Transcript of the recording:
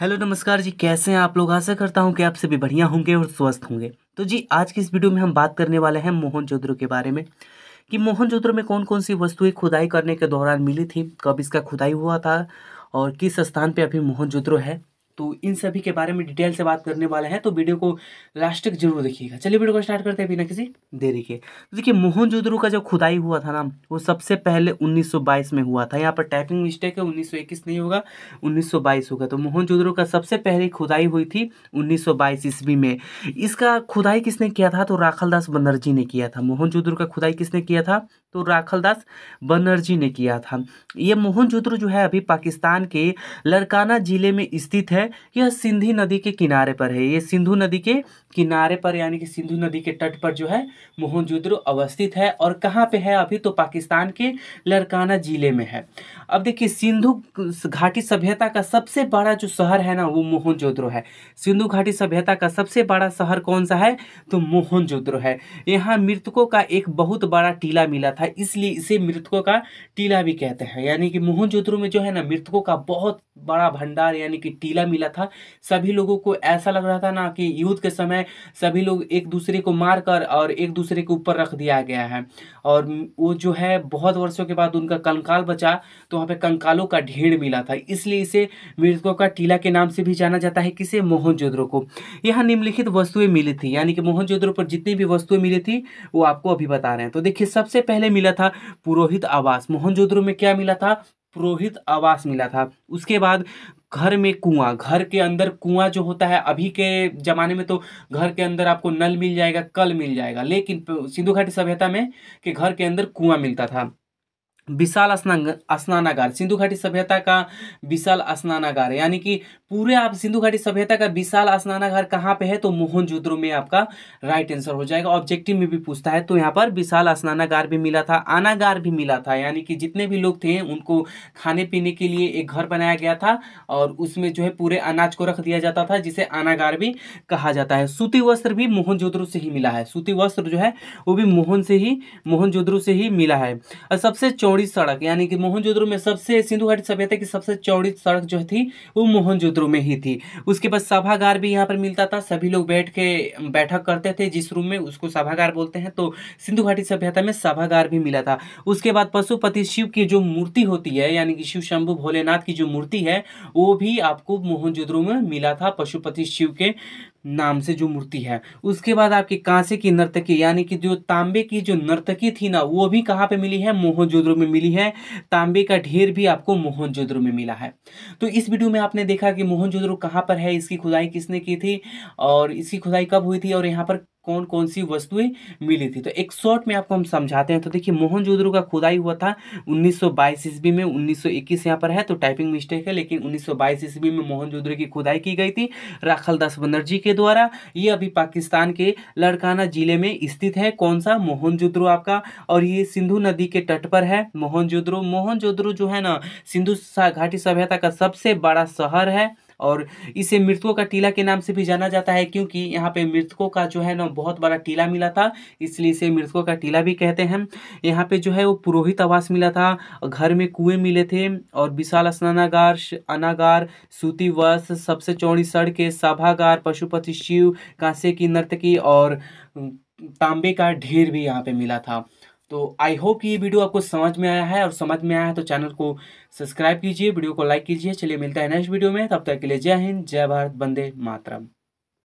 hello नमस्कार जी कैसे हैं आप लोग आशा करता हूं कि आप सभी बढ़िया होंगे और स्वस्थ होंगे तो जी आज की इस वीडियो में हम बात करने वाले हैं मोहन जोद्रो के बारे में कि मोहन जोद्रो में कौन कौन सी वस्तुएं खुदाई करने के दौरान मिली थी कब इसका खुदाई हुआ था और किस स्थान पे अभी मोहन जोद्रो है तो इन सभी के बारे में डिटेल से बात करने वाले हैं तो वीडियो को लास्ट तक जरूर देखिएगा चलिए वीडियो को स्टार्ट करते हैं बिना किसी देरी के तो देखिए मोहनजोदड़ो का जो खुदाई हुआ था ना वो सबसे पहले 1922 में हुआ था यहाँ पर टाइपिंग मिस्टेक है 1921 नहीं होगा 1922 होगा तो मोहन का सबसे पहली खुदाई हुई थी उन्नीस ईस्वी में इसका खुदाई किसने किया था तो राखलदास बनर्जी ने किया था मोहन का खुदाई किसने किया था तो राखलदास बनर्जी ने किया था ये मोहन जो है अभी पाकिस्तान के लड़काना जिले में स्थित है है यह सिंधी नदी के किनारे पर है ये सिंधु नदी के किनारे पर यानी कि सिंधु नदी के तट पर जो है मोहनजोदड़ो अवस्थित है और कहाँ पे है अभी तो पाकिस्तान के लड़काना जिले में है अब देखिए सिंधु घाटी सभ्यता का सबसे बड़ा जो शहर है ना वो मोहनजोदड़ो है सिंधु घाटी सभ्यता का सबसे बड़ा शहर कौन सा है तो मोहनजोदड़ो है यहाँ मृतकों का एक बहुत बड़ा टीला मिला था इसलिए इसे मृतकों का टीला भी कहते हैं यानी कि मोहनजोदड़ो में जो है ना मृतकों का बहुत बड़ा भंडार यानी कि टीला मिला था सभी लोगों को ऐसा लग रहा था ना कि युद्ध के समय सभी लोग एक दूसरे को मार कर और एक दूसरे के ऊपर रख दिया गया है और वो जो है बहुत वर्षों के बाद उनका कंकाल बचा तो वहाँ पे कंकालों का ढेर मिला था इसलिए इसे मृतकों का टीला के नाम से भी जाना जाता है किसे मोहनजोदड़ो को यहाँ निम्नलिखित वस्तुएं मिली थी यानी कि मोहनजोदड़ो पर जितनी भी वस्तुएं मिली थी वो आपको अभी बता रहे हैं तो देखिए सबसे पहले मिला था पुरोहित आवास मोहनजोदड़ो में क्या मिला था पुरोहित आवास मिला था उसके बाद घर में कुआं घर के अंदर कुआं जो होता है अभी के ज़माने में तो घर के अंदर आपको नल मिल जाएगा कल मिल जाएगा लेकिन सिंधु घाटी सभ्यता में कि घर के अंदर कुआं मिलता था विशाल स्नान स्नानागार सिंधु घाटी सभ्यता का विशाल स्नानागार यानी कि पूरे आप सिंधु घाटी सभ्यता का विशाल स्नानागार कहाँ पे है तो मोहनजोद्रो में आपका राइट आंसर हो जाएगा ऑब्जेक्टिव में भी पूछता है तो यहाँ पर विशाल स्नानागार भी मिला था आनागार भी मिला था यानी कि जितने भी लोग थे उनको खाने पीने के लिए एक घर बनाया गया था और उसमें जो है पूरे अनाज को रख दिया जाता था जिसे आनागार भी कहा जाता है सूती वस्त्र भी मोहन से ही मिला है सूती वस्त्र जो है वो भी मोहन से ही मोहन से ही मिला है और सबसे चौड़ चौड़ी सड़क यानी कि मोहनजोद्रो में सबसे सिंधु घाटी सभ्यता की सबसे चौड़ी सड़क जो थी वो मोहनजोद्रो में ही थी उसके बाद सभागार भी यहाँ पर मिलता था सभी लोग बैठ के बैठक करते थे जिस रूम में उसको सभागार बोलते हैं तो सिंधु घाटी सभ्यता में सभागार भी मिला था उसके बाद पशुपति शिव की जो मूर्ति होती है यानी कि शिव शंभु भोलेनाथ की जो मूर्ति है वो भी आपको मोहनजोद्रो में मिला था पशुपति शिव के नाम से जो मूर्ति है उसके बाद आपकी कांसे की नर्तकी यानी कि जो तांबे की जो नर्तकी थी ना वो भी कहाँ पे मिली है मोहनजोद्रो में मिली है तांबे का ढेर भी आपको मोहनजोद्रो में मिला है तो इस वीडियो में आपने देखा कि मोहनजोद्रो कहाँ पर है इसकी खुदाई किसने की थी और इसकी खुदाई कब हुई थी और यहाँ पर कौन कौन सी वस्तुएं मिली थी तो एक शॉर्ट में आपको हम समझाते हैं तो देखिए मोहनजोदड़ो का खुदाई हुआ था 1922 ईस्वी में 1921 यहाँ पर है तो टाइपिंग मिस्टेक है लेकिन 1922 ईस्वी में मोहनजोदड़ो की खुदाई की गई थी राखल दास बनर्जी के द्वारा ये अभी पाकिस्तान के लड़काना जिले में स्थित है कौन सा मोहनजोदड़ो आपका और ये सिंधु नदी के तट पर है मोहनजोदड़ो मोहनजोद्रो जो है ना सिंधु घाटी सभ्यता का सबसे बड़ा शहर है और इसे मृतकों का टीला के नाम से भी जाना जाता है क्योंकि यहाँ पे मृतकों का जो है ना बहुत बड़ा टीला मिला था इसलिए इसे मृतकों का टीला भी कहते हैं यहाँ पे जो है वो पुरोहित आवास मिला था घर में कुएं मिले थे और विशाल स्नानागार अनागार सूती वस्त्र सबसे चौड़ी सड़कें सभागार पशुपति शिव कांसे की नर्तकी और तांबे का ढेर भी यहाँ पे मिला था तो आई होप कि ये वीडियो आपको समझ में आया है और समझ में आया है तो चैनल को सब्सक्राइब कीजिए वीडियो को लाइक कीजिए चलिए मिलता है नेक्स्ट वीडियो में तब तक के लिए जय हिंद जय भारत बंदे मातरम